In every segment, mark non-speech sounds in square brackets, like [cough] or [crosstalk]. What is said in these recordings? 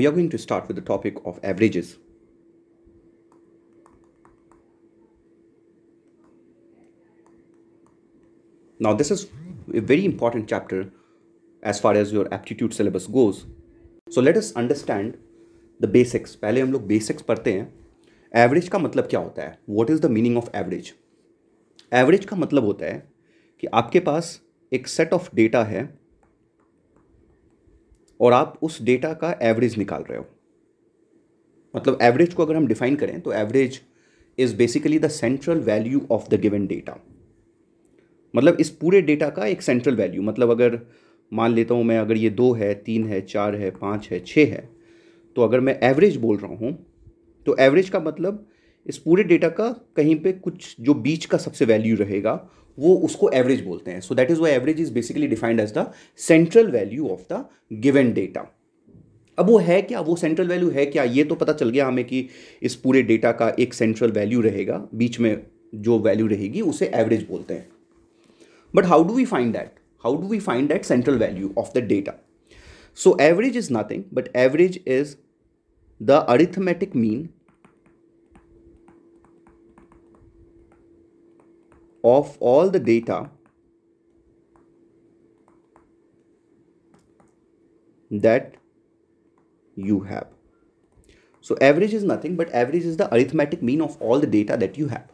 we are going to start with the topic of averages. Now this is a very important chapter as far as your aptitude syllabus goes. So let us understand the basics. पहले हम लोग basics पढ़ते हैं average का मतलब क्या होता है what is average? Meaning of average average का मतलब होता है कि आपके पास एक सेट है और आप उस डेटा का एवरेज निकाल रहे हो मतलब एवरेज को अगर हम डिफाइन करें तो average is basically the central value of the given data मतलब इस पूरे डेटा का एक सेंट्रल वैल्यू मतलब अगर मान लेता हूँ मैं अगर ये दो है तीन है चार है पाँच है छः है तो अगर मैं एवरेज बोल रहा हूँ तो एवरेज का मतलब इस पूरे डेटा का कहीं पे कुछ जो बीच का सबसे वैल्यू रहेगा वो उसको एवरेज बोलते हैं so that is why average is basically defined as the central value of the given data अब वो है क्या वो सेंट्रल वैल्यू है क्या ये तो पता चल गया हमें कि इस पूरे डेटा का एक सेंट्रल वैल्यू रहेगा बीच में जो वैल्यू रहेगी उसे एवरेज बोलते हैं but how do we find that how do we find that central value of the data so average is nothing but average is the arithmetic mean of all the data that you have. So average is nothing but average is the arithmetic mean of all the data that you have.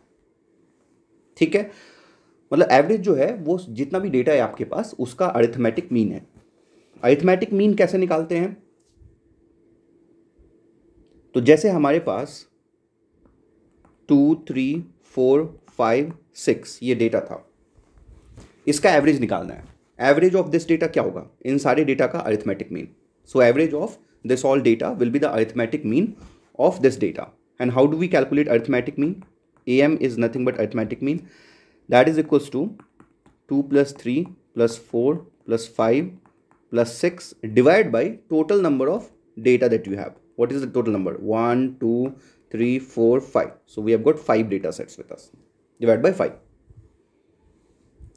ठीक है मतलब average जो है वो जितना भी data है आपके पास उसका अरिथमेटिक मीन है अरिथमेटिक मीन कैसे निकालते हैं तो जैसे हमारे पास two three four five six ये डेटा था इसका एवरेज निकालना है एवरेज ऑफ दिस डेटा क्या होगा इन सारे डेटा का arithmetic mean so average of this all data will be the arithmetic mean of this data and how do we calculate arithmetic mean A M is nothing but arithmetic mean that is equals to two plus three plus four plus five plus six divide by total number of data that you have what is the total number one two three four five so we have got five data sets with us divided by 5.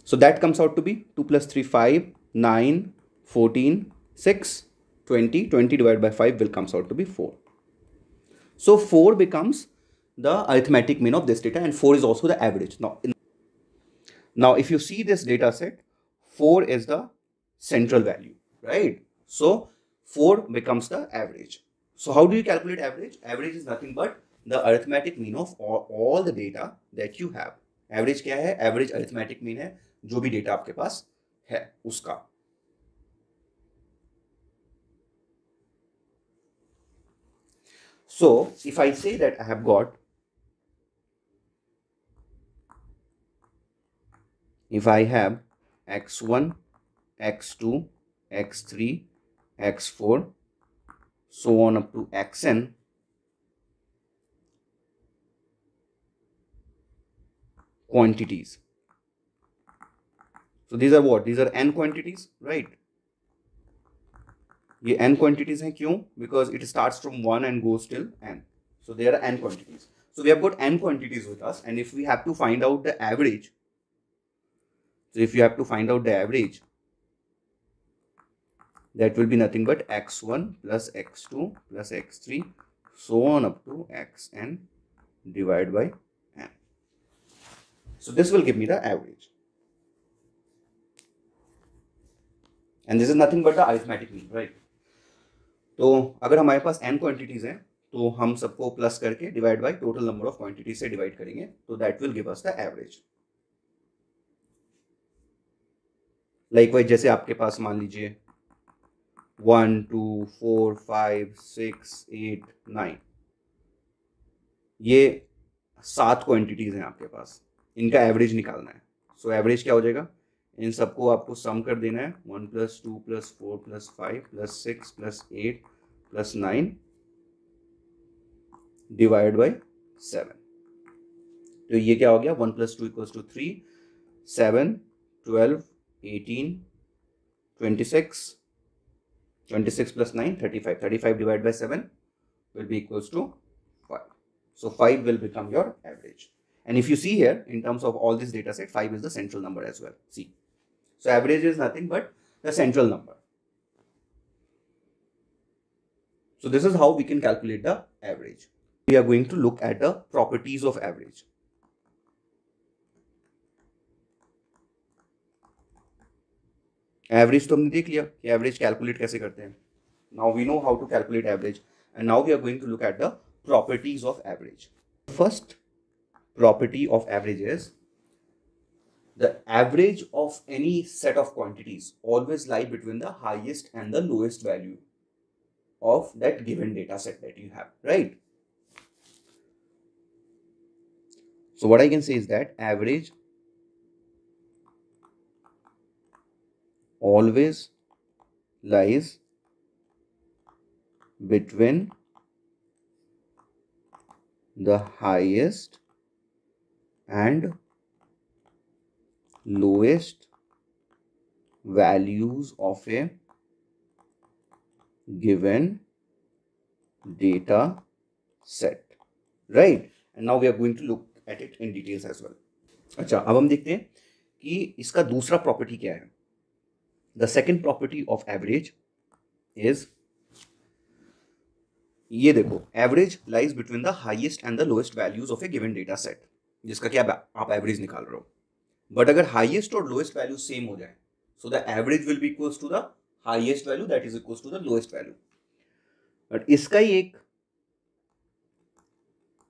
So that comes out to be 2 plus 3, 5, 9, 14, 6, 20. 20 divided by 5 will comes out to be 4. So 4 becomes the arithmetic mean of this data and 4 is also the average. Now, now if you see this data set, 4 is the central value, right? So 4 becomes the average. So how do you calculate average? Average is nothing but the arithmetic mean of all the data that you have average क्या है average arithmetic mean है जो भी data आपके पास है उसका so if i say that i have got if i have x1 x2 x3 x4 so on up to xn quantities. So these are what? These are n quantities, right? n quantities हैं क्यों? Because it starts from 1 and goes till n. So there are n quantities. So we have got n quantities with us and if we have to find out the average, so if you have to find out the average, that will be nothing but x1 plus x2 plus x3 so on up to xn divided by So this will give me the average. And this is nothing but the arithmetic mean, right? तो अगर हमारे पास n quantities हैं तो हम सबको plus करके divide by total number of quantity से divide करेंगे तो that will give us the average likewise जैसे आपके पास मान लीजिए one two four five six eight nine ये सात क्वांटिटीज हैं आपके पास इनका एवरेज निकालना है सो so, एवरेज क्या हो जाएगा इन सबको आपको सम कर देना है one plus two plus four plus five plus six plus eight plus nine divide by seven तो ये क्या हो गया one plus two equals to three seven twelve eighteen twenty six twenty six plus nine thirty five thirty five divide by seven will be equals to five so five will become your average And if you see here, in terms of all this data set, 5 is the central number as well, See, So average is nothing but the central number. So this is how we can calculate the average. We are going to look at the properties of average. Average, we हमने देख लिया calculate average calculate कैसे Now we know how to calculate average, and now we are going to look at the properties of average. First property of average is the average of any set of quantities always lie between the highest and the lowest value of that given data set that you have, right? So what I can say is that average always lies between the highest and lowest values of a given data set right and now we are going to look at it in details as well अच्छा अब हम देखते हैं कि इसका दूसरा property क्या है the second property of average is ये देखो average lies between the highest and the lowest values of a given data set जिसका कि आप एवरेज निकाल रहे हो बट अगर हाइएस्ट और लोएस्ट वैल्यू सेम हो जाए so the average will be equals to the highest value that is equals to the lowest value but इसका ही एक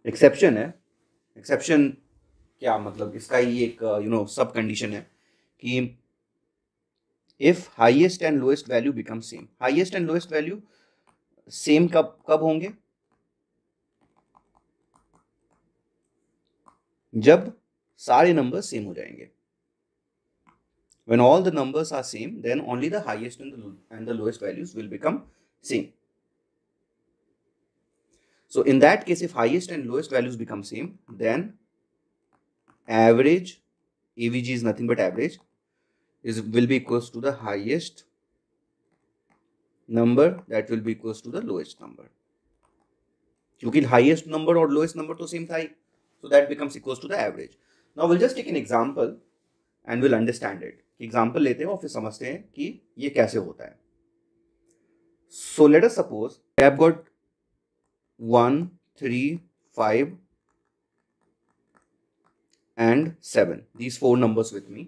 एक्सेप्शन है एक्सेप्शन क्या मतलब इसका ही एक यू नो सब कंडीशन है कि if highest and lowest value become same highest and lowest value same कब कब होंगे जब सारे नंबर सेम हो जाएंगे when all the numbers are same then only the highest and the, and the lowest values will become same so in that case if highest and lowest values become same then average avg is nothing but average is will be equals to the highest number that will be equals to the lowest number क्योंकि highest number और lowest number तो same था ही So that becomes equals to the average. Now we'll just take an example and we'll understand it. Example लेते हैं और फिर समझते हैं कि ये कैसे होता है so let us suppose I have got one three five and 7 these four numbers with me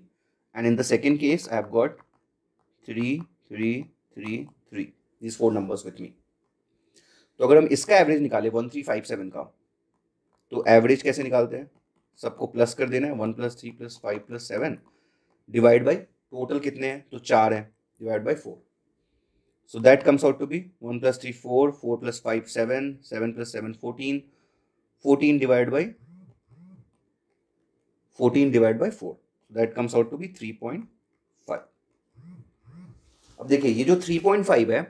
and in the second case i have got 3 3 3 3 these four numbers with me तो अगर हम इसका एवरेज निकाले 1357 का तो एवरेज कैसे निकालते हैं सबको प्लस कर देना है one plus three plus five plus seven divide by total कितने हैं तो चार हैं divide by four so that comes out to be one plus three four four plus five seven seven plus seven fourteen fourteen divide by fourteen divide by four that comes out to be three point five अब देखिए ये जो three point five है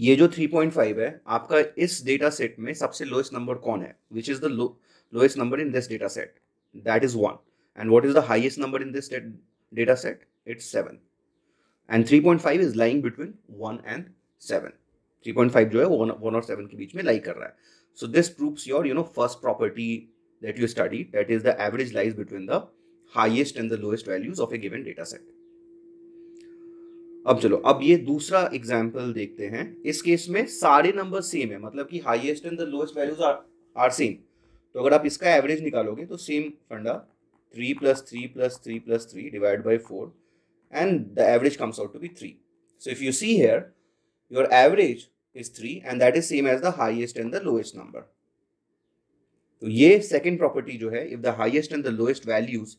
ये जो 3.5 है आपका इस डेटा सेट में सबसे लोएस्ट नंबर कौन है which is the lowest number in this data set that is one and what is the highest number in this data set it's seven and three point five is lying between one and seven three point five जो है one और seven के बीच में like कर रहा है so this proves your you know first property that you study that is the average lies between the highest and the lowest values of a given data set अब चलो अब ये दूसरा एग्जाम्पल देखते हैं इस केस में सारे नंबर सेम है मतलब कि highest and the lowest values are same तो अगर आप इसका एवरेज निकालोगे तो same funda three plus three plus three plus three divide by four and the average comes out to be three so if you see here your average is three and that is same as the highest and the lowest number तो ये second property जो है if the highest and the lowest values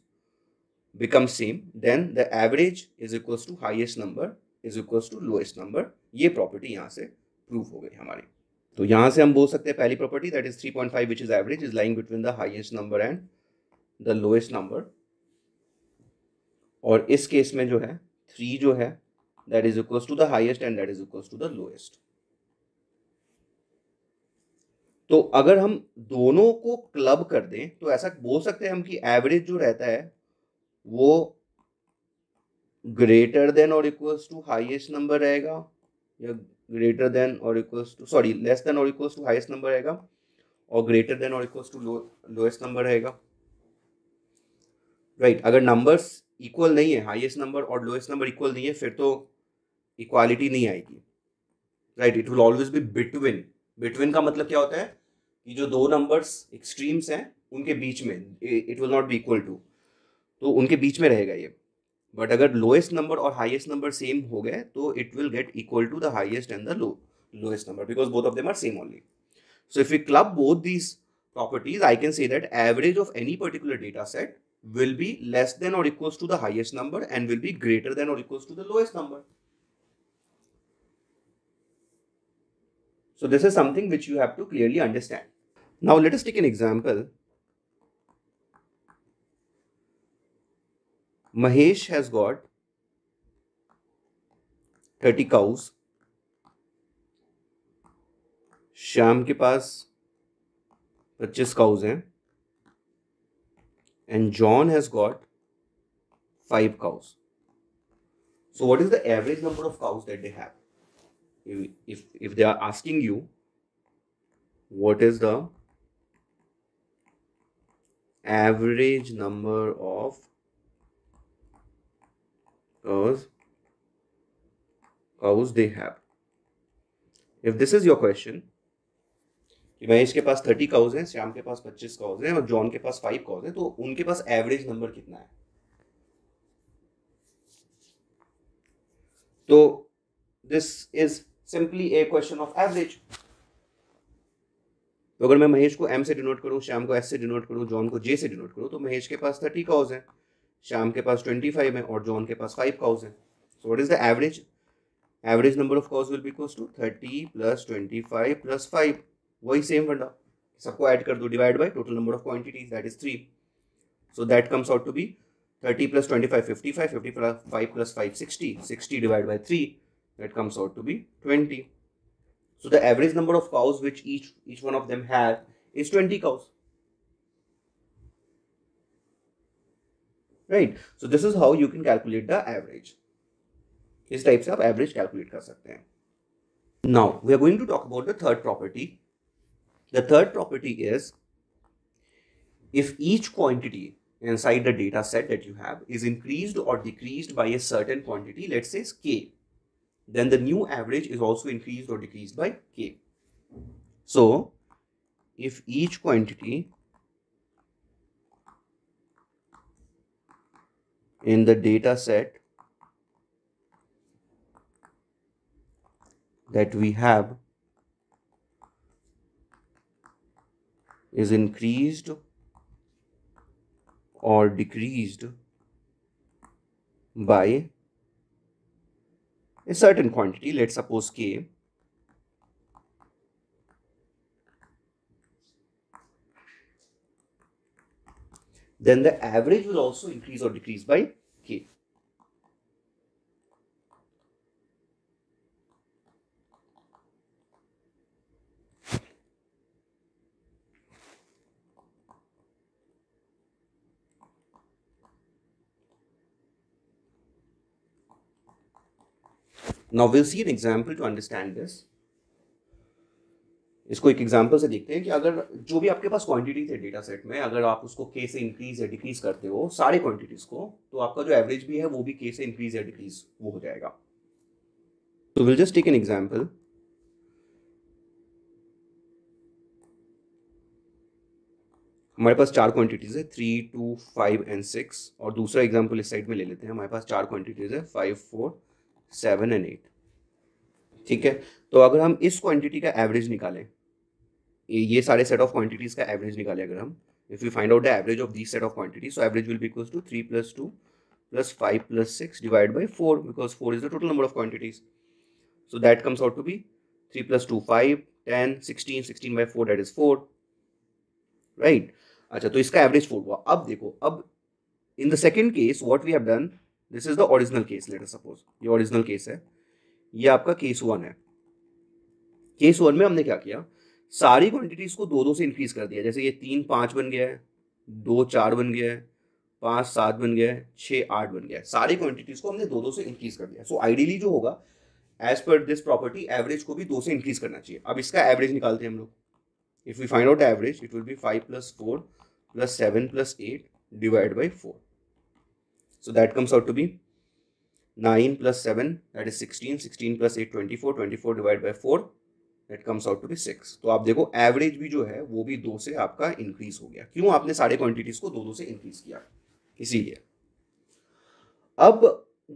becomes same then the average is equals to highest number is equals to lowest number ये property यहाँ से prove हो गई हमारी तो यहाँ से हम बोल सकते हैं पहली property that is 3.5 which is average is lying between the highest number and the lowest number और इस केस में जो है थ्री जो है that is equals to the highest and that is equals to the lowest तो अगर हम दोनों को क्लब कर दें तो ऐसा बोल सकते हैं हम कि एवरेज जो रहता है वो ग्रेटर देन और इक्वल्स टू हाईएस्ट नंबर रहेगा या ग्रेटर देन और equals to sorry less than और इक्वल्स टू हाईएस्ट नंबर रहेगा और ग्रेटर देन और इक्वल्स टू लोएस्ट नंबर रहेगा राइट अगर नंबर्स इक्वल नहीं है हाईएस्ट नंबर और लोएस्ट नंबर इक्वल नहीं है फिर तो इक्वालिटी नहीं आएगी right it will always be between between का मतलब क्या होता है कि जो दो नंबर्स एक्सट्रीम्स हैं उनके बीच में it will not be equal to तो उनके बीच में रहेगा ये बट अगर लोएस्ट नंबर और हाइएस्ट नंबर सेम हो गए तो it will get equal to the highest and the low lowest number because both of them are same only so if you club both these properties I can say that average of any particular data set will be less than और equals to the highest number and will be greater than और equals to the lowest number so this is something which you have to clearly understand now let us take an example Mahesh has got 30 cows. Shyam ke पास 25 cows हैं and John has got 5 cows. so what is the average number of cows that they have if, if if they are asking you what is the average number of hours hours they have if this is your question कि महेश के पास thirty cause हैं श्याम के पास पच्चीस cause हैं और John के पास five cows हैं तो उनके पास एवरेज नंबर कितना है तो this is simply a question of average तो अगर मैं महेश को एम से डिनोट करूं श्याम को एस से डिनोट करूं जॉन को जे से डिनोट करूं तो महेश के पास थर्टी काउज हैं श्याम के पास ट्वेंटी फाइव है और जॉन के पास फाइव काउज हैं so what is the average average number of cows will be equals to thirty plus twenty five plus five वही सेम फंडा सबको ऐड कर दो divide by total number of quantities that is three so that comes out to be thirty plus twenty five fifty five fifty plus five plus five sixty sixty divide by three that comes out to be twenty so the average number of cows which each each one of them have is 20 cows Right. So this is how you can calculate the average. These types of average average calculate कर now we are going to talk about the third property the third property is if each quantity inside the data set that you have is increased or decreased by a certain quantity let's say k then the new average is also increased or decreased by k so if each quantity in the data set that we have is increased or decreased by a certain quantity, let's suppose k then the average will also increase or decrease by k. Now we'll see an example to understand this. इसको एक example से देखते हैं कि अगर जो भी आपके पास क्वांटिटी थे डेटा सेट में अगर आप उसको के से इंक्रीज या डिक्रीज करते हो सारे क्वांटिटीज को तो आपका जो एवरेज भी है वो भी के से इंक्रीज या डिक्रीज वो हो जाएगा तो will just take an example हमारे पास चार क्वांटिटीज है three two five and six और दूसरा एग्जाम्पल इस साइड में ले लेते हैं हमारे पास चार क्वांटिटीज है five four seven and eight ठीक है तो अगर हम इस क्वांटिटी का एवरेज निकालें ये सारे सेट ऑफ क्वांटिटीज का एवरेज निकाले अगर हम if you find out the average of this set of quantities so average will be equals to 3 plus 2 plus 5 plus 6 divide by 4 because 4 is the total number of quantities so that comes out to be 3 plus 2, 5, 10, 16, 16 by 4 that is 4. Right अच्छा तो इसका average four हुआ अब देखो अब in the second case what we have done this is the original case us suppose ये original case है ये आपका केस वन है केस वन में हमने क्या किया सारी क्वांटिटीज को दो दो से इंक्रीज कर दिया जैसे ये तीन पाँच बन गया है दो चार बन गया है पाँच सात बन गया है छः आठ बन गया है सारी क्वांटिटीज को हमने दो दो से इंक्रीज कर दिया सो so, आइडियली जो होगा as per this property average को भी दो से इंक्रीज करना चाहिए अब इसका एवरेज निकालते हैं हम लोग if we find out average it will be five plus four plus seven plus eight divide by four so that comes out to be nine plus seven that is sixteen sixteen plus eight twenty four twenty four divide by four it comes out to be six तो आप देखो average भी जो है वो भी दो से आपका इंक्रीज हो गया क्यों आपने सारे क्वांटिटीज को दो दो से इंक्रीज किया इसीलिए अब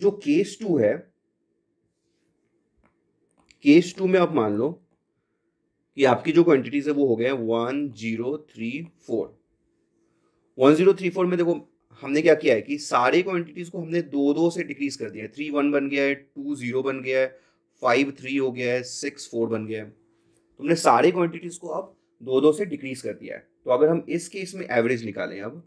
जो केस टू है केस टू में आप मान लो कि आपकी जो क्वांटिटीज है वो हो गए one zero three four one zero three four में देखो हमने क्या किया है कि सारे क्वांटिटीज को हमने दो दो से डिक्रीज कर दिया है थ्री वन बन गया है टू जीरो बन गया है फाइव थ्री हो गया है सिक्स फोर बन गया है तुमने सारे क्वांटिटीज को अब दो दो से डिक्रीज कर दिया है तो अगर हम इस केस में एवरेज निकालें अब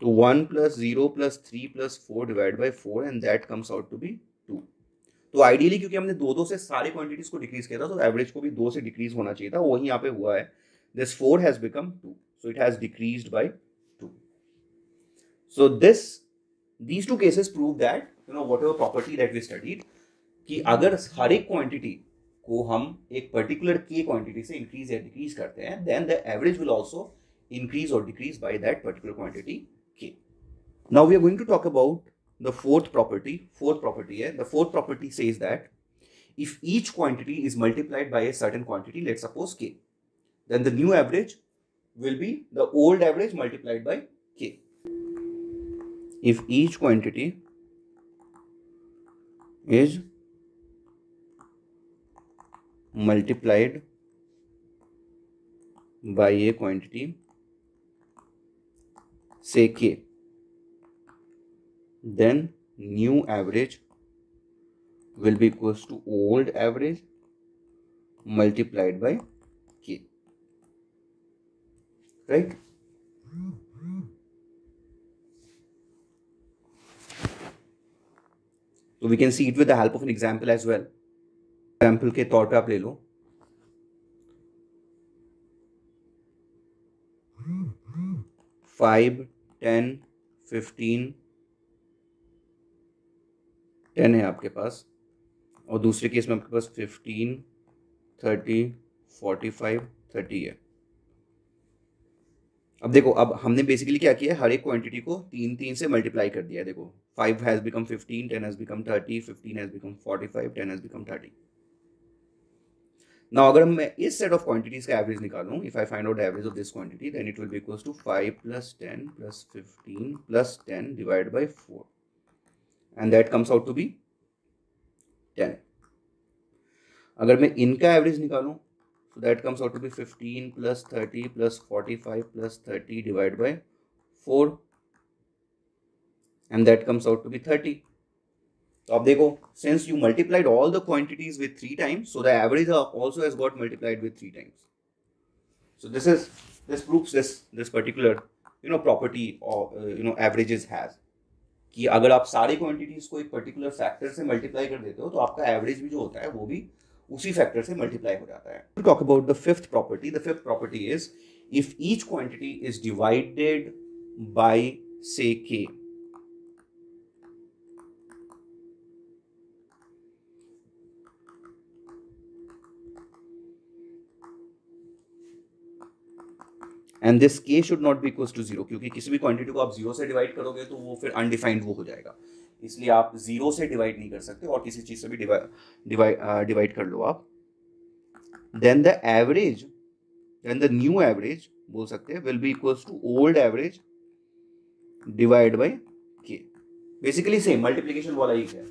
तो one plus zero plus three plus four divide by four and that comes out to be two तो आइडियली क्योंकि हमने दो दो से सारे क्वांटिटीज को डिक्रीज किया था तो एवरेज को भी दो से डिक्रीज होना चाहिए था वही यहाँ पे हुआ है this four has become two so it has decrease by two so this these two cases prove that you know whatever property that we studied कि अगर हर एक क्वांटिटी को हम एक पर्टिकुलर के क्वांटिटी से इंक्रीज या डिक्रीज करते हैं then the average will also increase और decrease by that particular quantity के now we are going to talk about the fourth property fourth property है the fourth property say that if each quantity is multiplied by a certain quantity let suppose K then the new average will be the old average multiplied by K if each quantity is multiplied by a quantity say k then new average will be equals to old average multiplied by k right so we can see it with the help of an example as well example के तौर पे आप ले लो five ten fifteen ten है आपके पास और दूसरे केस में आपके पास fifteen thirty forty five thirty है अब देखो अब हमने बेसिकली क्या किया है हर एक क्वांटिटी को तीन तीन से मल्टीप्लाई कर दिया है देखो five has become fifteen ten has become thirty fifteen has become forty five ten has become thirty now अगर मैं इस सेट ऑफ क्वांटिटीज का एवरेज निकालूं if I find out average of this quantity then it will be equals to 5 plus 10 plus 15 plus 10 divide by 4 and that comes out to be 10 अगर मैं इनका average निकालूं so that comes out to be 15 plus 30 plus 45 plus 30 divided by 4 and that comes out to be 30 तो अब देखो since you multiplied all the quantities with three times so the average also has got multiplied with three times so this is this proves this this particular you know property or uh, you know averages कि अगर आप सारी quantities को एक particular factor से multiply कर देते हो तो आपका एवरेज भी जो होता है वो भी उसी फैक्टर से मल्टीप्लाई हो जाता है talk about the fifth property the fifth property is if each quantity is divided by say K and this K should not be equal to zero क्योंकि किसी भी क्वांटिटी को आप जीरो से डिवाइड करोगे तो वो फिर अनडिफाइंड वो हो जाएगा इसलिए आप जीरो से डिवाइड नहीं कर सकते और किसी चीज़ से भी डिवाइड uh, कर लो आप then the average then the new average बोल सकते हैं will be equal to old average divide by K basically same multiplication वाला ही है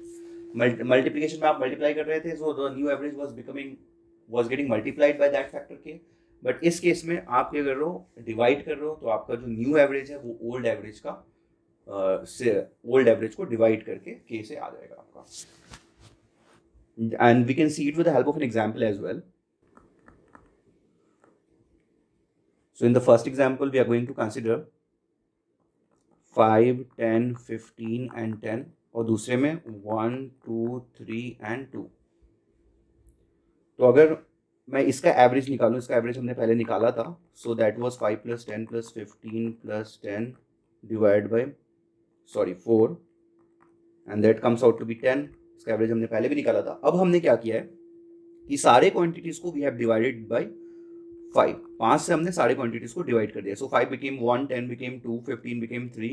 मल्टीप्लीकेशन में आप मल्टीप्लाई कर रहे थे so the new average was becoming was getting multiplied by that factor K but इस केस में आप क्या कर रहे हो डिवाइड कर रहे हो तो आपका जो न्यू एवरेज है वो ओल्ड एवरेज का से ओल्ड एवरेज को डिवाइड करके के से आ जाएगा आपका and we can see it with help of an example as well so in the first example we are going to consider five ten fifteen and ten और दूसरे में one two three and two तो अगर मैं इसका average निकालूँ इसका average हमने पहले निकाला था so that was five plus ten plus fifteen plus ten divide by sorry four and that comes out to be ten इसका एवरेज हमने पहले भी निकाला था अब हमने क्या किया है कि सारे क्वांटिटीज को we have divided by five पाँच से हमने सारे क्वांटिटीज को डिवाइड कर दिया so five became one ten became two fifteen became three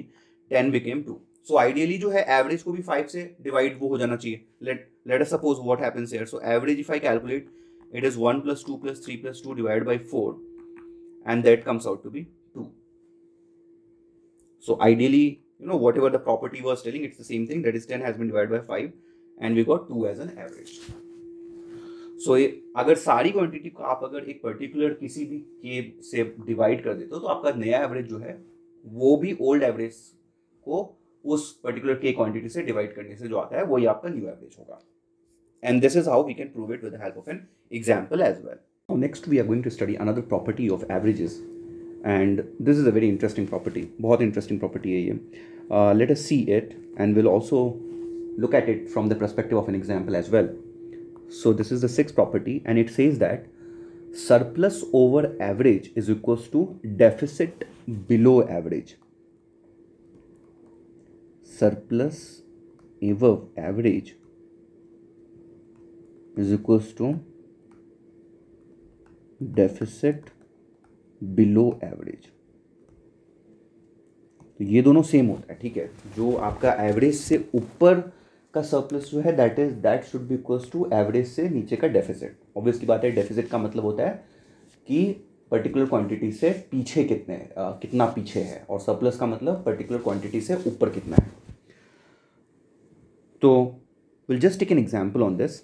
ten became two so ideally जो है एवरेज को भी फाइव से डिवाइड वो हो जाना चाहिए let let us suppose what happens here so average if I calculate it is 1 plus 2 plus 3 plus 2 divided by 4 and that comes out to be 2. So ideally, you know, whatever the property was telling, it's the same thing that is 10 has been divided by 5 and we got 2 as an average. so, if all सारी quantity को आप अगर particular particular किसी भी के से divide कर देते हो तो आपका नया एवरेज जो है वो भी ओल्ड एवरेज उस पर्टिकुलर के क्वांटिटी से डिवाइड करने से जो आता है वही आपका न्यू एवरेज होगा And this is how we can prove it with the help of an example as well. Next, we are going to study another property of averages. And this is a very interesting property. very interesting property Uh, let us see it and we'll also look at it from the perspective of an example as well. So this is the sixth property and it says that surplus over average is equals to deficit below average. Surplus above average is equals to deficit below average तो ये दोनों same होता है ठीक है जो आपका average से ऊपर का सरप्लस जो है that is that should be equals to average से नीचे का डेफिसिट ऑब्वियस की बात है डेफिसिट का मतलब होता है कि पर्टिकुलर क्वांटिटी से पीछे कितने आ, कितना पीछे है और सरप्लस का मतलब पर्टिकुलर क्वांटिटी से ऊपर कितना है तो will just take an example on this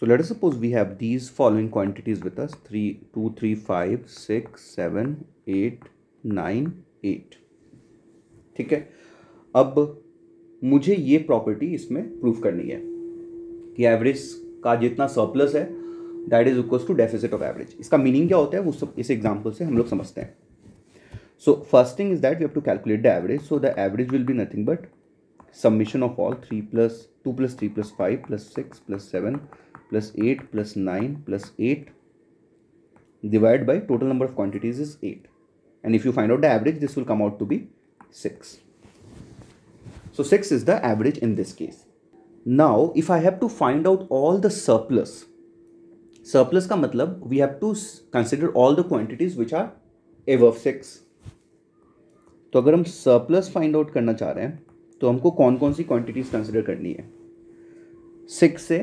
So let us suppose we have these following quantities with us 3, 2, 3, 5, 6, 7, 8, 9, 8. ठीक है अब मुझे ये प्रॉपर्टी इसमें प्रूव करनी है कि एवरेज का जितना सरप्लस है that is equal to deficit of average इसका मीनिंग क्या होता है वो सब इस एग्जाम्पल से हम लोग समझते हैं so first thing is that we have to calculate the average so the average will be nothing but summation of all three plus two plus three plus five plus six plus seven plus eight plus nine plus eight divide by total number of quantities is eight and if you find out the average this will come out to be six so six is the average in this case now if I have to find out all the surplus surplus का मतलब we have to consider all the quantities which are above six तो अगर हम surplus find out करना चाह रहे हैं तो हमको कौन कौन सी क्वान्टिटीज कंसिडर करनी है सिक्स से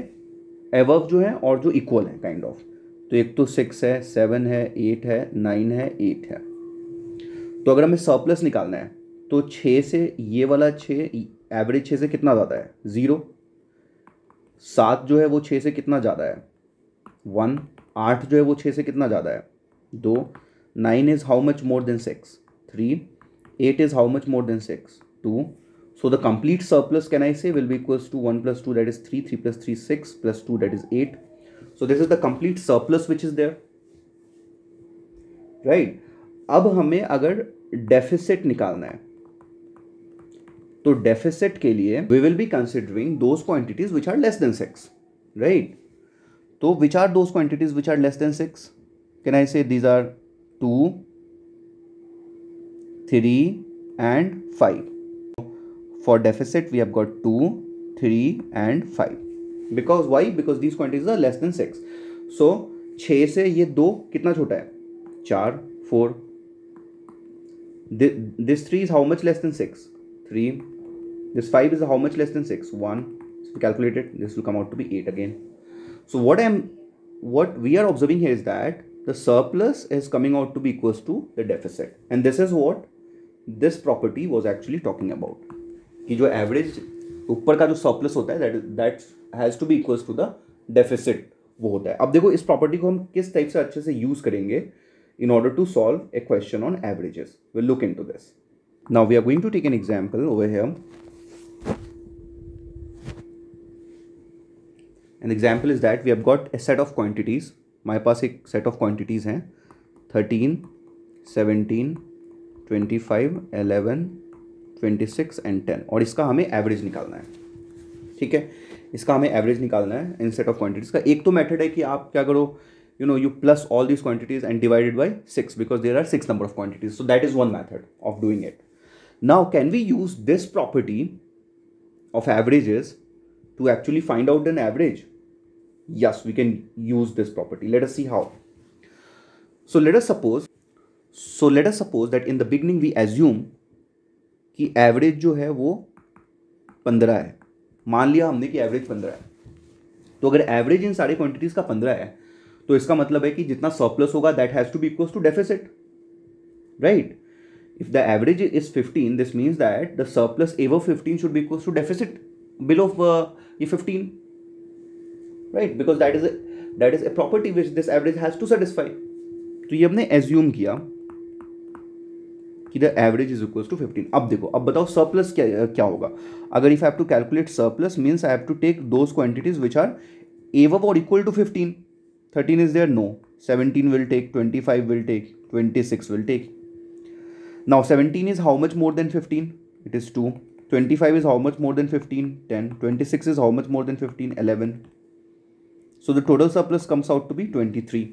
एवव जो है और जो इक्वल है काइंड kind ऑफ of. तो एक तो सिक्स है सेवन है एट है नाइन है एट है तो अगर हमें सरप्लस निकालना है तो छः से ये वाला छः एवरेज छः से कितना ज़्यादा है ज़ीरो सात जो है वो छः से कितना ज़्यादा है वन आठ जो है वो छः से कितना ज़्यादा है दो nine is how much more than six three eight is how much more than six two So the complete surplus, can I say, will be equals to 1 plus 2, that is 3, 3 plus 3, 6, plus 2, that is 8. So this is the complete surplus which is there. Right? अब हमें अगर deficit निकालना है तो deficit के लिए we will be considering those quantities which are less than six right तो which are those quantities which are less than six can I say these are two three and five For deficit, we have got 2, 3 and 5. Because why? Because these quantities are less than 6. So, 6 से ये 2 कितना छोटा है? 4, 4. This 3 is how much less than 6? 3. This 5 is how much less than 6? 1. So, we calculate it. This will come out to be 8 again. So, what I'm what we are observing here is that the surplus is coming out to be equals to the deficit and this is what this property was actually talking about कि जो average ऊपर का जो surplus होता है that that has to be equals to the deficit वो होता है अब देखो इस प्रॉपर्टी को हम किस टाइप से अच्छे से यूज करेंगे in order to solve a question on averages will look in this now we are going to take an example over here an example is that we have got a set of quantities माय पास एक set of quantities हैं thirteen seventeen twenty five eleven twenty six and ten और इसका हमें average निकालना है ठीक है इसका हमें एवरेज निकालना है इन सेट ऑफ क्वांटिटीज का एक तो मैथड है कि आप क्या करो you know you plus all these quantities and divided by six because there are six number of quantities so that is one method of doing it now can we use this property of average is to actually find out an average yes we can use this property let us see how so let us suppose so let us suppose that in the beginning we assume कि average जो है वो पंद्रह है मान लिया हमने कि एवरेज पंद्रह है तो अगर एवरेज इन सारी क्वांटिटीज का पंद्रह है तो इसका मतलब है कि जितना सरप्लस होगा that has to be equal to deficit right if the average is fifteen this means that the surplus above fifteen should be equal to deficit below ये fifteen right because that is that is a property which this average has to satisfy तो ये हमने assume किया कि the average is equals to fifteen अब देखो अब बताओ सरप्लस क्या क्या होगा अगर if have to calculate surplus means I have to take those quantities which are above और equal to fifteen thirteen is there no seventeen will take twenty five will take twenty six will take now 17 is how much more than 15 it is 2 25 is how much more than 15 10 26 is how much more than 15 11 so the total surplus comes out to be 23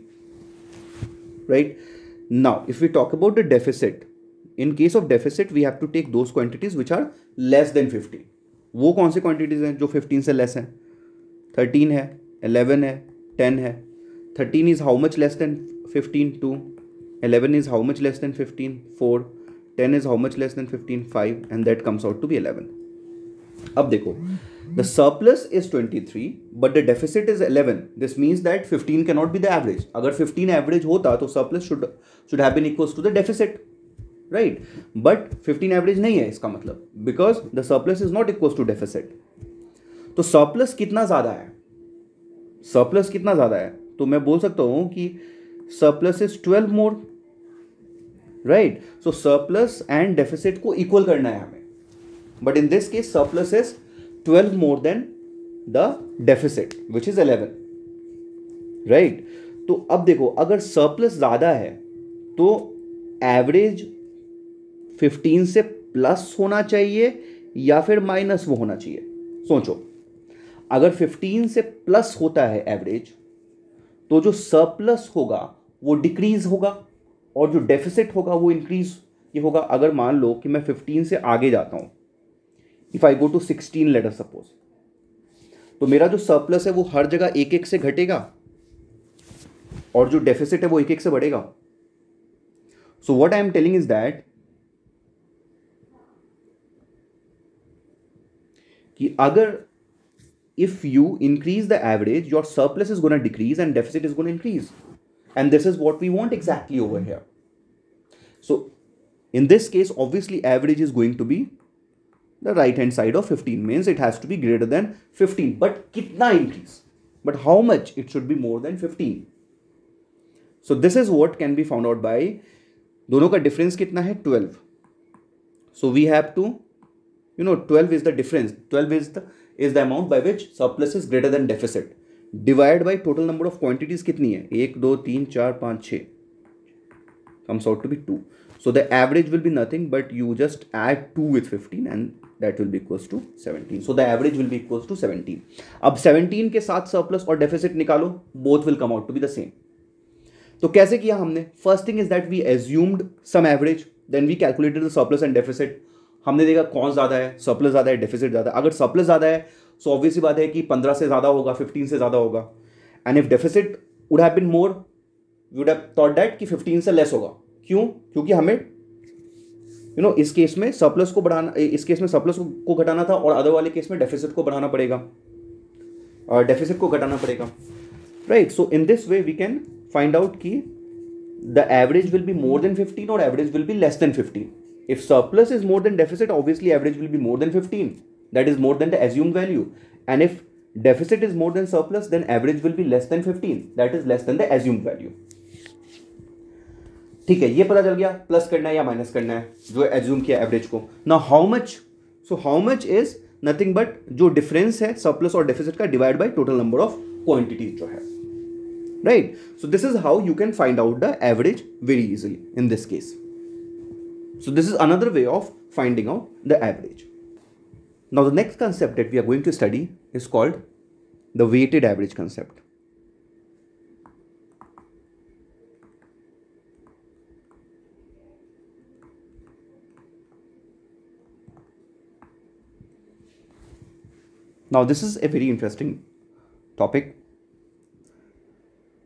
right now if we talk about the deficit in case of deficit we have to take those quantities which are less than fifteen वो कौन सी quantities हैं जो fifteen से less हैं thirteen है eleven है ten है thirteen is how much less than fifteen two eleven is how much less than fifteen four ten is how much less than fifteen five and that comes out to be eleven अब देखो the surplus is twenty three but the deficit is eleven this means that fifteen cannot be the average अगर fifteen average होता तो surplus should should have been equals to the deficit right but fifteen average नहीं है इसका मतलब because the surplus is not equal to deficit तो surplus कितना ज़्यादा है सरप्लस कितना ज़्यादा है तो मैं बोल सकता हूं कि surplus is twelve more right so surplus and deficit को इक्वल करना है हमें but in this case surplus is twelve more than the deficit which is eleven right तो अब देखो अगर सरप्लस ज़्यादा है तो एवरेज फिफ्टीन से प्लस होना चाहिए या फिर माइनस वो होना चाहिए सोचो अगर फिफ्टीन से प्लस होता है एवरेज तो जो सरप्लस होगा वो डिक्रीज होगा और जो डेफिसिट होगा वो इंक्रीज ये होगा अगर मान लो कि मैं फिफ्टीन से आगे जाता हूँ if I go to sixteen later suppose तो मेरा जो सरप्लस है वो हर जगह एक एक से घटेगा और जो डेफिसिट है वो एक एक से बढ़ेगा so what I am telling is that agar if you increase the average your surplus is going to decrease and deficit is going to increase and this is what we want exactly over here so in this case obviously average is going to be the right hand side of 15 means it has to be greater than 15 but kitna increase but how much it should be more than 15 so this is what can be found out by दोनों का difference कितना है 12 so we have to you know 12 is the difference 12 is the is the amount by which surplus is greater than deficit divide by total number of quantities कितनी है एक दो तीन चार 5 6 comes out to be two so the average will be nothing but you just add two with 15 and that will be equals to 17 so the average will be equals to seventeen अब seventeen के साथ surplus और deficit निकालो both will come out to be the same तो कैसे किया हमने first thing is that we assumed some average then we calculated the surplus and deficit हमने देखा कौन ज़्यादा है सरप्लस ज़्यादा है डेफिसिट ज़्यादा है अगर सरप्लस ज़्यादा है सो ऑब्वियस ऑब्वियसली बात है कि पंद्रह से ज़्यादा होगा फिफ्टीन से ज़्यादा होगा and if deficit would have been more would have thought that कि फिफ्टीन से लेस होगा क्यों क्योंकि हमें यू you नो know, इस केस में सरप्लस को बढ़ाना इस केस में सरप्लस को घटाना था और अदर वाले केस में डेफिसिट को बढ़ाना पड़ेगा और डेफिसिट को घटाना पड़ेगा right so in this way we can find out कि the average will be more than fifteen और average will be less than fifteen If surplus is more than deficit, obviously average will be more than 15. That is more than the assumed value. And if deficit is more than surplus, then average will be less than 15. That is less than the assumed value. ठीक है ये पता चल गया plus करना है या minus करना है जो एज्यूम किया एवरेज को ना how much so how much is nothing but जो डिफरेंस है सरप्लस और डेफिसिट का divide by total number of quantities जो है right so this is how you can find out the average very easily in this case So this is another way of finding out the average. Now the next concept that we are going to study is called the weighted average concept. Now this is a very interesting topic.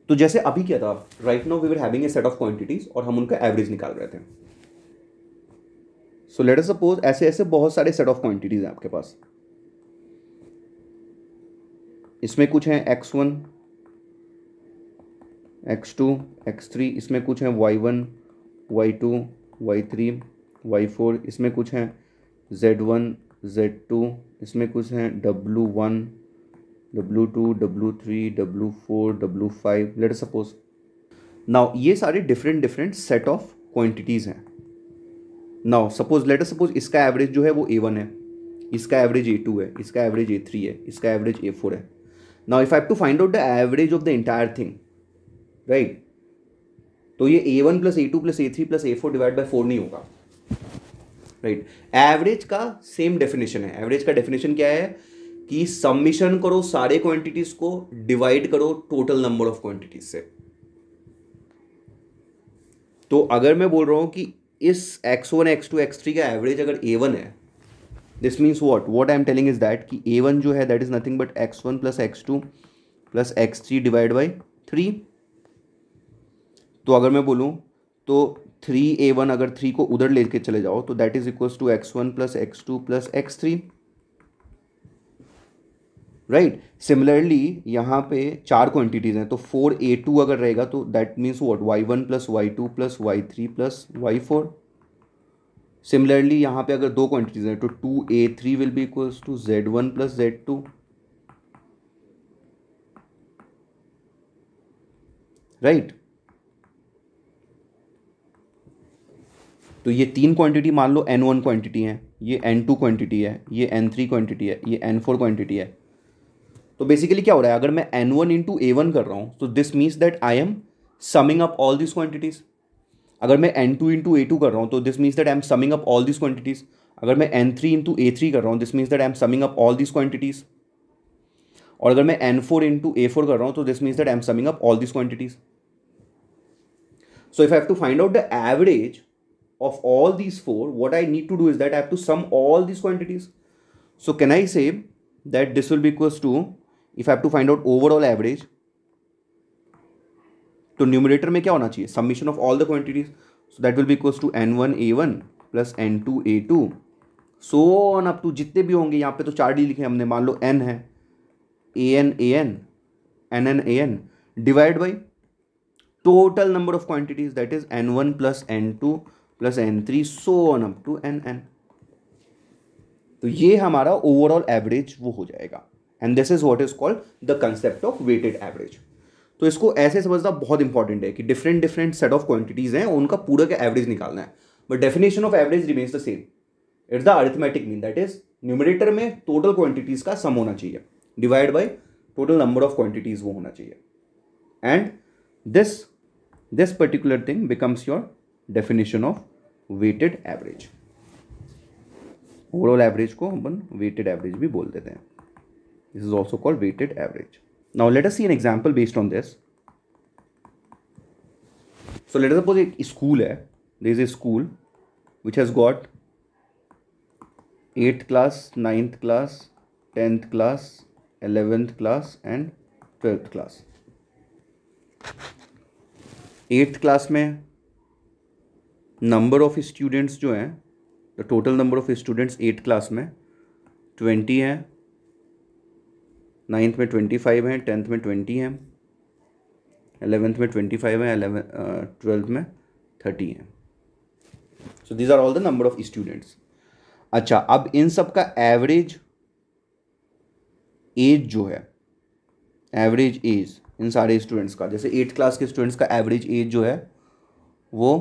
तो जैसे अभी क्या था right now we were having a set of quantities और हम उनका average निकाल रहे थे सो लेट अस सपोज ऐसे ऐसे बहुत सारे सेट ऑफ क्वांटिटीज हैं आपके पास इसमें कुछ हैं X one X two X three इसमें कुछ हैं Y one Y two Y three Y four इसमें कुछ हैं जेड वन जेड टू इसमें कुछ हैं W one W two W three W four W five let suppose now ये सारे different different set of quantities हैं नाउ सपोज लेटर सपोज इसका एवरेज जो है वो ए है इसका एवरेज ए है इसका एवरेज ए है इसका एवरेज ए है now if have to find out the average of the entire thing right तो ये A one plus A two plus A three plus A four divide by four नहीं होगा right right. Average का same definition है average का डेफिनेशन क्या है कि सबमिशन करो सारे क्वांटिटीज को डिवाइड करो टोटल नंबर ऑफ क्वांटिटीज से तो अगर मैं बोल रहा हूं कि इस X one X two X three का एवरेज अगर ए वन है this means what what I am telling is that कि ए वन जो है that is nothing but X one plus X two plus X three divide by three तो अगर मैं बोलूँ तो थ्री ए वन अगर थ्री को उधर लेके चले जाओ तो that is equals to X one plus X two plus X three right similarly यहाँ पे चार क्वांटिटीज़ हैं तो फोर ए टू अगर रहेगा तो that means what Y one plus Y two plus Y three plus Y four similarly यहाँ पे अगर दो क्वांटिटीज़ हैं तो two A three will be equals to Z one plus Z two right तो ये तीन क्वांटिटी मान लो एन वन क्वांटिटी है ये एन टू क्वांटिटी है ये एन थ्री क्वांटिटी है ये एन फोर क्वांटिटी है तो बेसिकली क्या हो रहा है अगर मैं N one into A one कर रहा हूँ तो this means that I am summing up all this quantities अगर मैं N two into A two कर रहा हूँ तो this means that I am summing up all this quantities अगर मैं N three into A three कर रहा हूँ this means that I am summing up all this quantities और अगर मैं एन फोर इंटू ए फोर कर रहा हूँ तो this means that I am summing up all this quantities so if have to find out the average of all this four what I need to do is that that I have to sum all these quantities. So can I say that this will be equals if have to find out overall average तो numerator में क्या होना चाहिए submission of all the quantities so that will be equals to N one A one plus N two A two so on up to जितने भी होंगे यहाँ पे तो चार डी लिखे हमने मान लो एन है a n a n n n a n divide by total number of quantities that is n one plus N two plus n three so on up to n n तो ये हमारा overall average वो हो जाएगा and this is what is called the concept of weighted average तो इसको ऐसे समझना बहुत इंपॉर्टेंट है कि different different set of quantities हैं उनका पूरा का एवरेज निकालना है but definition of average remains the same it's the arithmetic mean that is numerator में टोटल क्वांटिटीज़ का सम होना चाहिए divide by total number of quantities वो होना चाहिए and this this particular thing becomes your definition of weighted average overall average को अपन weighted average भी बोल देते हैं This is also called weighted average. Now let us see an example based on this. So let us suppose a school है there is a school which has got 8th class, 9th class, 10th class, 11th class and 12th class. 8th class में number of students jo hai, the total number of students eight class में twenty hai. Ninth में twenty five हैं tenth में twenty हैं eleventh में twenty five हैं twelfth uh, में thirty हैं so these are all the number of students अच्छा अब इन सब का एवरेज एज जो है एवरेज एज इन सारे स्टूडेंट्स का जैसे एट्थ क्लास के स्टूडेंट्स का एवरेज एज जो है वो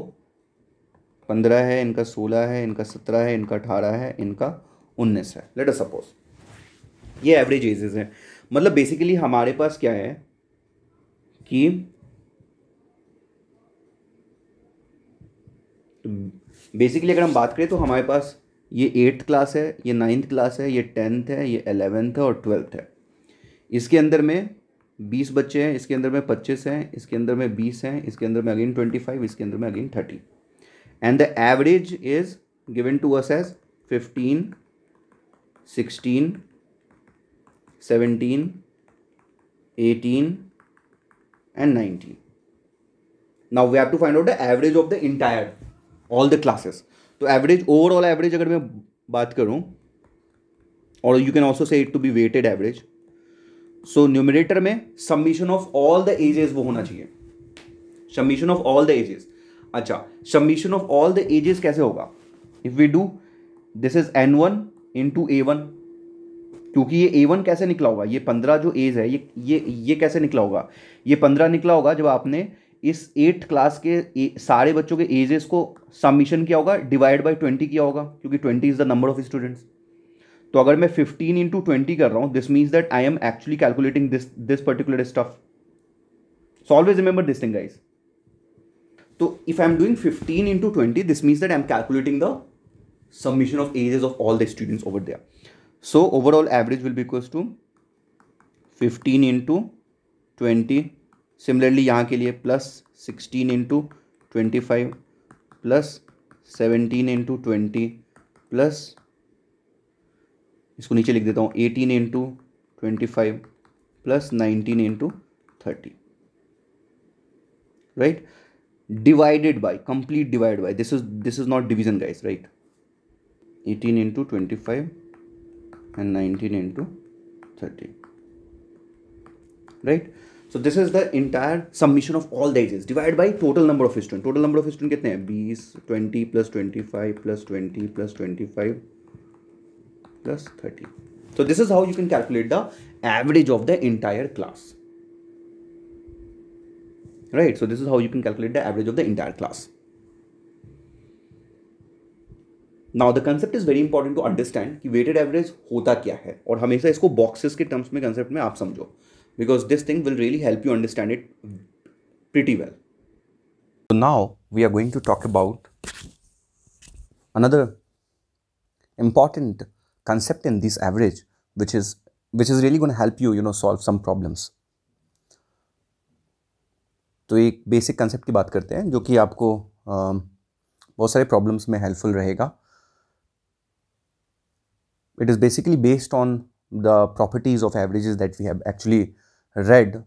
पंद्रह है इनका सोलह है इनका सत्रह है इनका अठारह है इनका उन्नीस है लेट अस सपोज ये एवरेज एजेस हैं मतलब बेसिकली हमारे पास क्या है कि बेसिकली अगर हम बात करें तो हमारे पास ये एट्थ क्लास है ये नाइन्थ क्लास है ये टेंथ है ये एलेवेंथ है और ट्वेल्थ है इसके अंदर में बीस बच्चे हैं इसके अंदर में पच्चीस हैं इसके अंदर में बीस हैं इसके अंदर में अगेन ट्वेंटी फाइव इसके अंदर में again thirty and the average is given to us as fifteen sixteen seventeen eighteen and nineteen now we have to find out the average of the entire all the classes तो average overall average अगर मैं बात करूँ और you can also say it to be weighted average so numerator में submission of all the ages वो होना चाहिए submission of all the ages अच्छा submission of all the ages कैसे होगा if we do this is n one into a one क्योंकि ये A one कैसे निकला होगा ये पंद्रह जो एज है ये ये ये कैसे निकला होगा ये पंद्रह निकला होगा जब आपने इस एट क्लास के ए, सारे बच्चों के एजेस को सबमिशन किया होगा डिवाइड बाई ट्वेंटी किया होगा क्योंकि twenty is the number of students तो अगर मैं फिफ्टीन इंटू ट्वेंटी कर रहा हूँ this means that I am actually calculating this this particular stuff so always remember this thing guys तो if I am doing fifteen into twenty this means that I am calculating the submission of ages of all the students over there so overall average will be equals to 15 into 20 similarly यहाँ के लिए plus sixteen into twenty five plus seventeen into twenty plus इसको नीचे लिख देता हूँ eighteen into twenty five plus nineteen into thirty right divided by complete divide by this is this is not division guys right eighteen into twenty five and 19 into 30 right so this is the entire summation of all the ages divided by total number of students total number of students kitne hain 20 20 plus 25 plus 20 plus 25 plus 30 so this is how you can calculate the average of the entire class right so this is how you can calculate the average of the entire class now the concept is very important to understand कि weighted average होता क्या है और हमेशा इसको boxes के terms में concept में आप समझो because this thing will really help you understand it pretty well तो now we are going to talk about another important concept in this average which is which is really gonna help you you know solve some problems तो एक basic concept की बात करते हैं जो कि आपको बहुत सारे प्रॉब्लम्स में हेल्पफुल रहेगा it is basically based on the properties of averages that we have actually read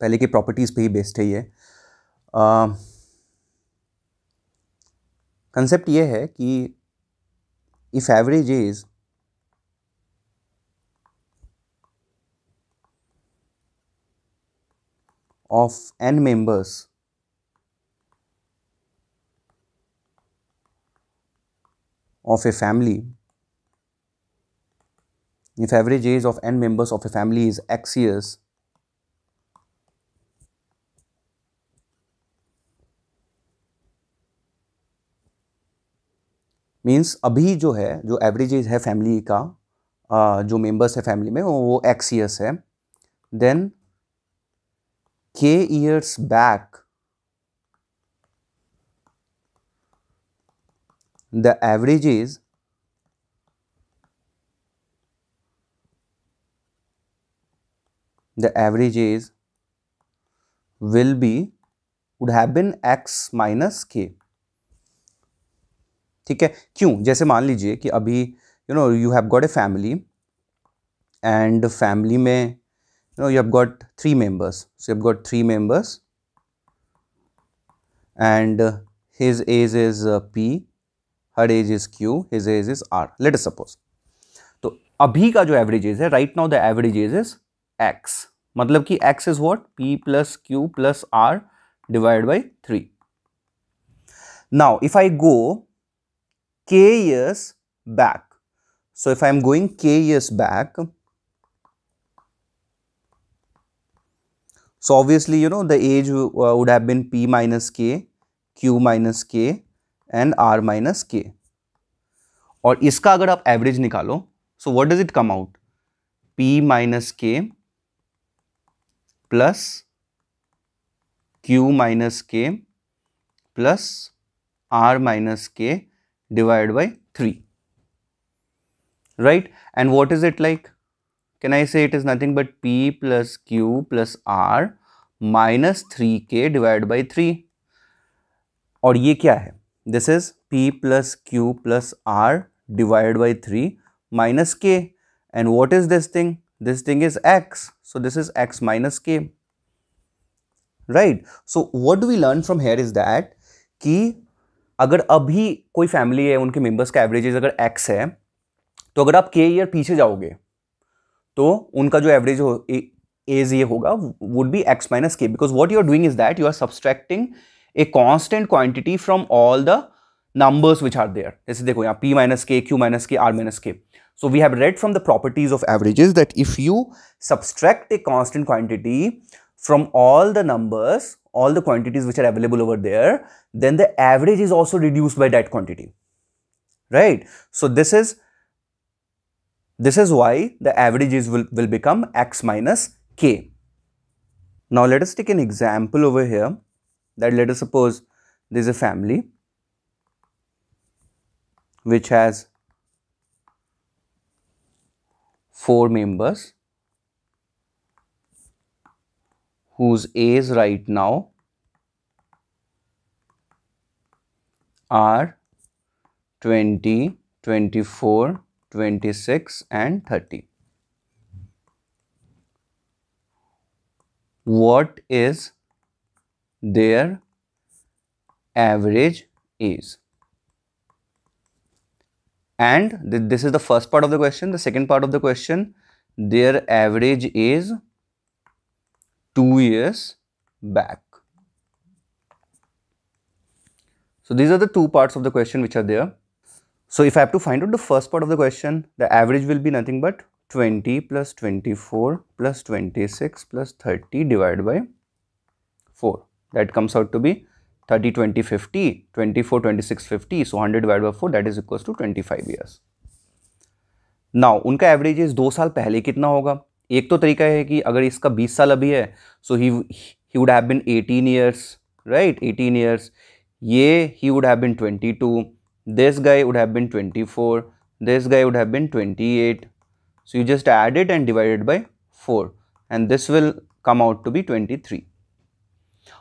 पहले के properties पे ही based है ये कंसेप्ट ये है कि if average is of n members of a family If average age of n members of a family is x years, means अभी जो है जो एवरेज एज है फैमिली का आ, जो मेंबर्स है फैमिली में वो एक्स ईयर्स है then k years back the average is the average is will be would have been x minus k ठीक है क्यों जैसे मान लीजिए कि अभी you know you have got a family and family में you know you have got three members so you have got three members and his age is uh, p her age is q his age is r let us suppose तो अभी का जो average age है right now the average age is x मतलब कि x is what p plus q plus r divide by three now if i go k years back so if i am going k years back so obviously you know the age uh, would have been p minus k q minus k and r minus k और इसका अगर आप average निकालो so what does it come out p minus k plus q minus k plus r minus k divide by three right and what is it like can I say it is nothing but p plus q plus r minus three k divide by three और ये क्या है this is p plus q plus r divide by three minus k and what is this thing this thing is x. So this is x minus k. Right. So what do we learn from here is that कि अगर अभी कोई family है उनके members का averages अगर x है तो अगर आप k ईयर पीछे जाओगे तो उनका जो एवरेज हो एज ये होगा would be x minus k because what you are doing is that you are subtracting a constant quantity from all the numbers which are there जैसे देखो यहाँ p minus k q minus k r minus k So we have read from the properties of averages that if you subtract a constant quantity from all the numbers, all the quantities which are available over there, then the average is also reduced by that quantity, right? So this is, this is why the averages will, will become x minus k. Now let us take an example over here that let us suppose there is a family which has four members whose A's right now are 20, 24, 26 and 30. What is their average age? and th this is the first part of the question the second part of the question their average is 2 years back so these are the two parts of the question which are there so if i have to find out the first part of the question the average will be nothing but 20 plus 24 plus 26 plus 30 divided by 4 that comes out to be 30, 20, 50, 24, 26, 50. So 100 divided by 4, that is equals to 25 years. Now, उनका average is 2 साल पहले कितना होगा? एक तो तरीका है कि अगर इसका 20 साल अभी है, so he, he would have been 18 years, right? 18 years. ये, he would have been 22. This guy would have been 24. This guy would have been 28. So you just add it and divide it by 4. And this will come out to be 23.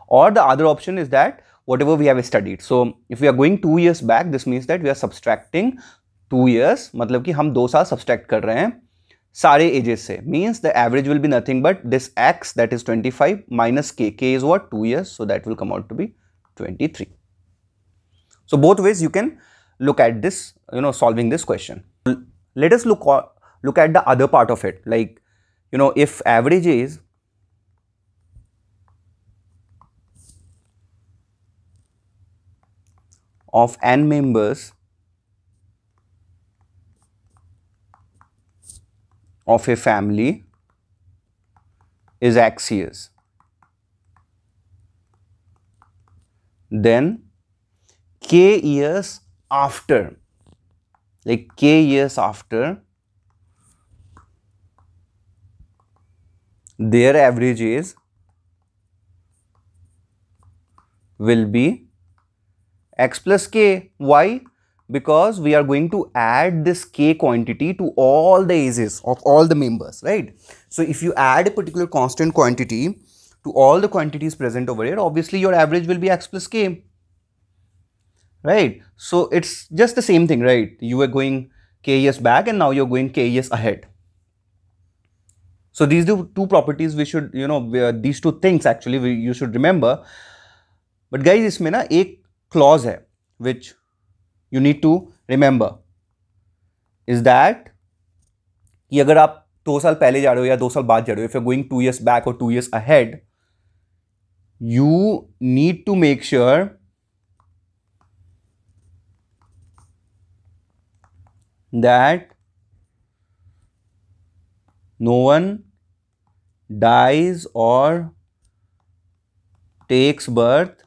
Or the other option is that whatever we have studied. So if we are going two years back, this means that we are subtracting two years, मतलब कि हम दो साल subtract कर रहे हैं सारे ages से means the average will be nothing but this x that is 25 minus k, k is what two years, so that will come out to be 23. So both ways you can look at this, you know, solving this question. Let us look look at the other part of it, like you know, if average is of n members of a family is years. Then k years after, like k years after their average is will be x plus k. Why? Because we are going to add this k quantity to all the ages of all the members, right? So if you add a particular constant quantity to all the quantities present over here, obviously your average will be x plus k, right? So it's just the same thing, right? You were going k years back and now you're going k years ahead. So these two, two properties we should, you know, these two things actually we, you should remember. But this इसमें na, ek clause है which you need to remember is that कि अगर आप दो साल पहले जा रहे हो या दो साल बाद जा रहे हो if you going two years back और two years ahead you need to make sure that no one dies और takes birth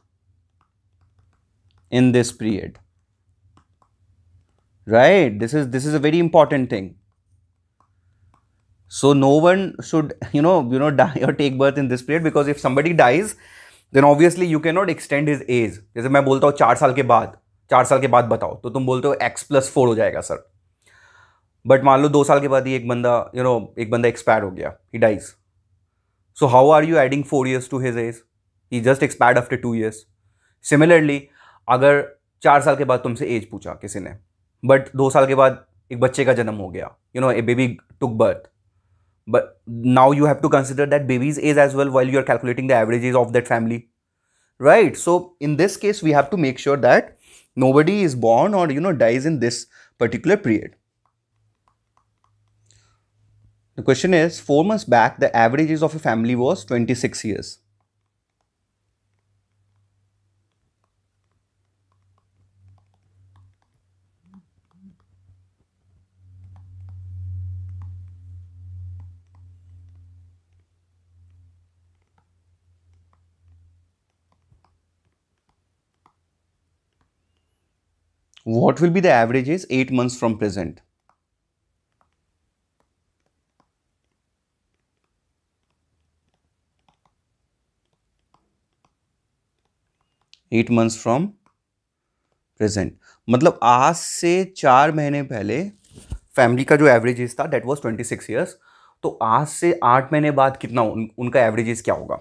in this period right this is this is a very important thing so no one should you know you know [laughs] die or take birth in this period because if somebody dies then obviously you cannot extend his age jaise main bolta hu 4 saal ke baad 4 saal ke baad batao to tum bolte x plus 4 ho jayega sir but maan lo 2 saal ke baad you know ek banda expire he dies so how are you adding 4 years to his age he just expired after 2 years similarly अगर चार साल के बाद तुमसे as पूछा किसी ने but दो साल के बाद एक बच्चे का जन्म हो गया you know a baby took birth but now you have to consider that baby's age as well well you are calculating the averages of that family right so in this case we have to make sure that nobody is born और you know dies in this particular period the question is four months back the averages of a family was twenty six years what will be the averages 8 months from present? Eight months from present मतलब आज से चार महीने पहले family का जो averages था that was twenty six years तो आज से आठ महीने बाद कितना उन, उनका एवरेजेस क्या होगा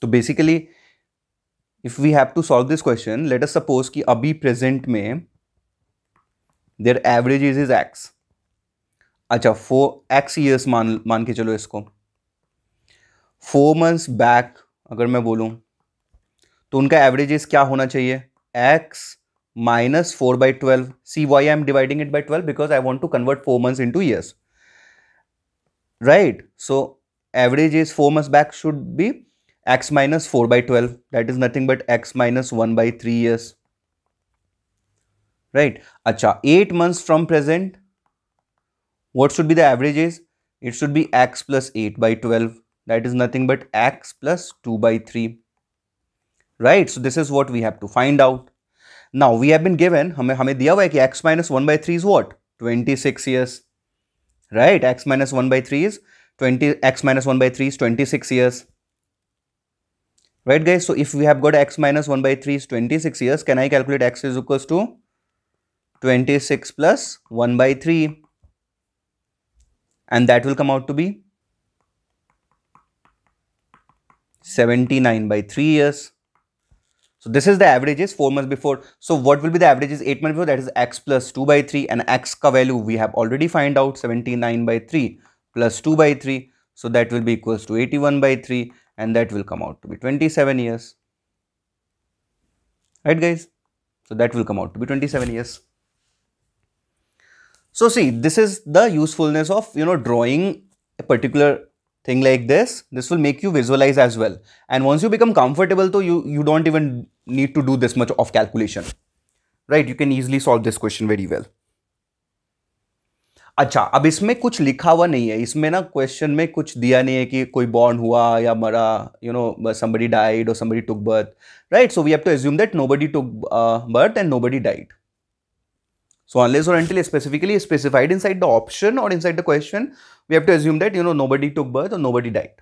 तो basically if we have to solve this question let us suppose कि अभी प्रेजेंट में their average is is x अच्छा फोर एक्स ईयर्स मान मान के चलो इसको फोर मंथ्स बैक अगर मैं बोलूं तो उनका एवरेजेस क्या होना चाहिए x minus four by twelve see why I am dividing it by twelve because I want to convert four months into years right so average is four months back should be x minus 4 by 12 that is nothing but x minus 1 by 3 years right acha 8 months from present what should be the average is it should be x plus 8 by 12 that is nothing but x plus 2 by 3 right so this is what we have to find out now we have been given हमें हमें दिया हुआ है कि x minus 1 by 3 is what 26 years right x minus 1 by 3 is 20 x minus 1 by 3 is 26 years right guys so if we have got x minus 1 by 3 is 26 years can i calculate x is equals to 26 plus 1 by 3 and that will come out to be 79 by 3 years so this is the average is 4 months before so what will be the average is 8 months before that is x plus 2 by 3 and x ka value we have already find out 79 by 3 plus 2 by 3 so that will be equals to 81 by 3 and that will come out to be 27 years right guys so that will come out to be 27 years so see this is the usefulness of you know drawing a particular thing like this this will make you visualize as well and once you become comfortable though you you don't even need to do this much of calculation right you can easily solve this question very well अच्छा अब इसमें कुछ लिखा हुआ नहीं है इसमें ना क्वेश्चन में कुछ दिया नहीं है कि कोई बॉर्न हुआ या मरा यू नो समबडी डाइड और somebody took birth right so we have to assume that nobody took birth and nobody died so unless और until specifically specified inside the option और inside the question we have to assume that you know nobody took birth और nobody diet